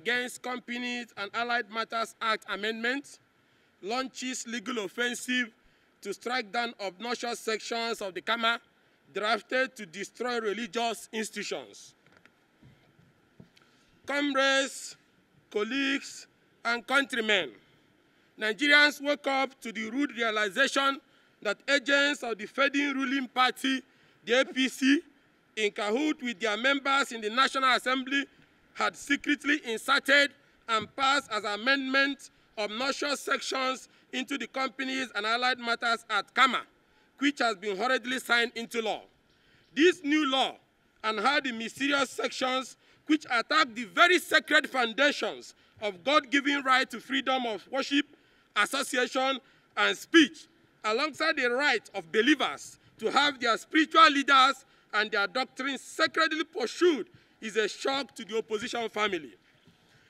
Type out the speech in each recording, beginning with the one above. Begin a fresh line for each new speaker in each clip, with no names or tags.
Against Companies and Allied Matters Act amendments launches legal offensive to strike down obnoxious sections of the Kama drafted to destroy religious institutions. Comrades, colleagues, and countrymen, Nigerians woke up to the rude realization that agents of the fading ruling party, the APC, in cahoot with their members in the National Assembly had secretly inserted and passed as amendment obnoxious sections into the Companies and Allied Matters Act, CAMA, which has been hurriedly signed into law. This new law and how the mysterious sections which attack the very sacred foundations of God-given right to freedom of worship, association, and speech, alongside the right of believers to have their spiritual leaders and their doctrines sacredly pursued is a shock to the opposition family.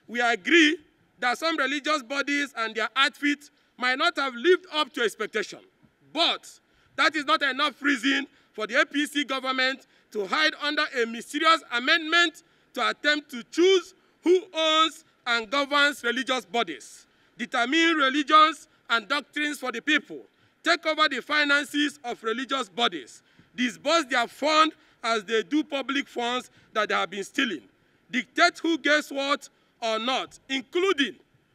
We agree that some religious bodies and their outfits might not have lived up to expectation, but that is not enough reason for the APC government to hide under a mysterious amendment to attempt to choose who owns and governs religious bodies, determine religions and doctrines for the people, take over the finances of religious bodies, disburse their fund as they do public funds that they have been stealing, dictate who gets what or not, including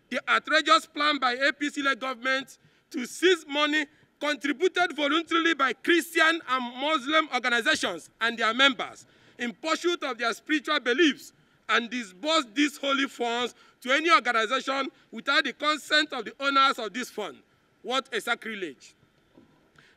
the outrageous plan by APC-led government to seize money contributed voluntarily by Christian and Muslim organizations and their members in pursuit of their spiritual beliefs and disburse these holy funds to any organization without the consent of the owners of this fund. What a sacrilege.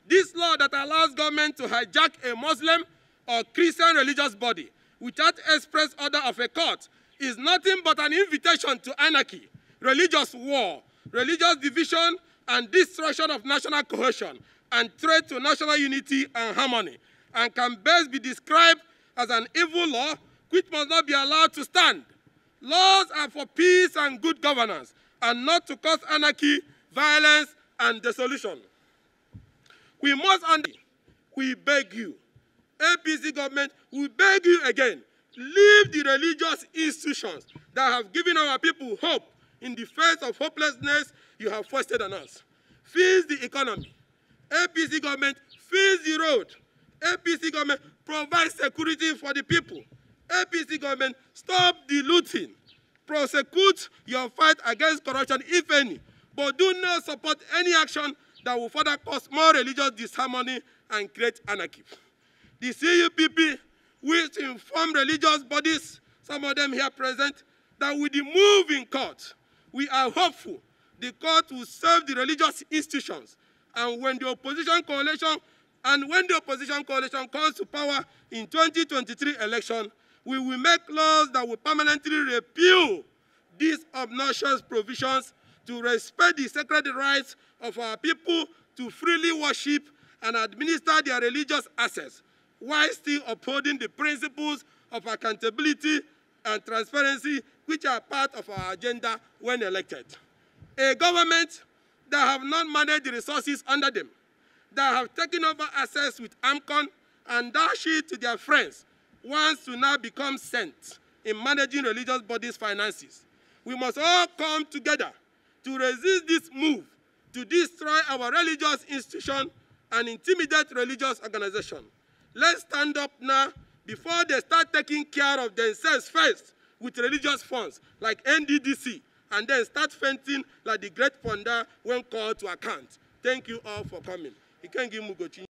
This law that allows government to hijack a Muslim or Christian religious body without express order of a court is nothing but an invitation to anarchy, religious war, religious division, and destruction of national cohesion, and threat to national unity and harmony, and can best be described as an evil law which must not be allowed to stand. Laws are for peace and good governance, and not to cause anarchy, violence, and dissolution. We must understand, we beg you, APC government, we beg you again, leave the religious institutions that have given our people hope in the face of hopelessness you have fostered on us. Fix the economy. APC government, fix the road. APC government, provide security for the people. APC government, stop the looting. Prosecute your fight against corruption, if any, but do not support any action that will further cause more religious disharmony and create anarchy. The CUPP, which informed religious bodies, some of them here present, that with the move in court, we are hopeful the court will serve the religious institutions. And when the opposition coalition and when the opposition coalition comes to power in 2023 election, we will make laws that will permanently repeal these obnoxious provisions to respect the sacred rights of our people to freely worship and administer their religious assets while still upholding the principles of accountability and transparency which are part of our agenda when elected. A government that have not managed the resources under them, that have taken over assets with AMCON and dashi it to their friends, wants to now become sent in managing religious bodies' finances. We must all come together to resist this move to destroy our religious institution and intimidate religious organizations. Let's stand up now before they start taking care of themselves first with religious funds like NDDC and then start fainting like the great ponder when called to account. Thank you all for coming. give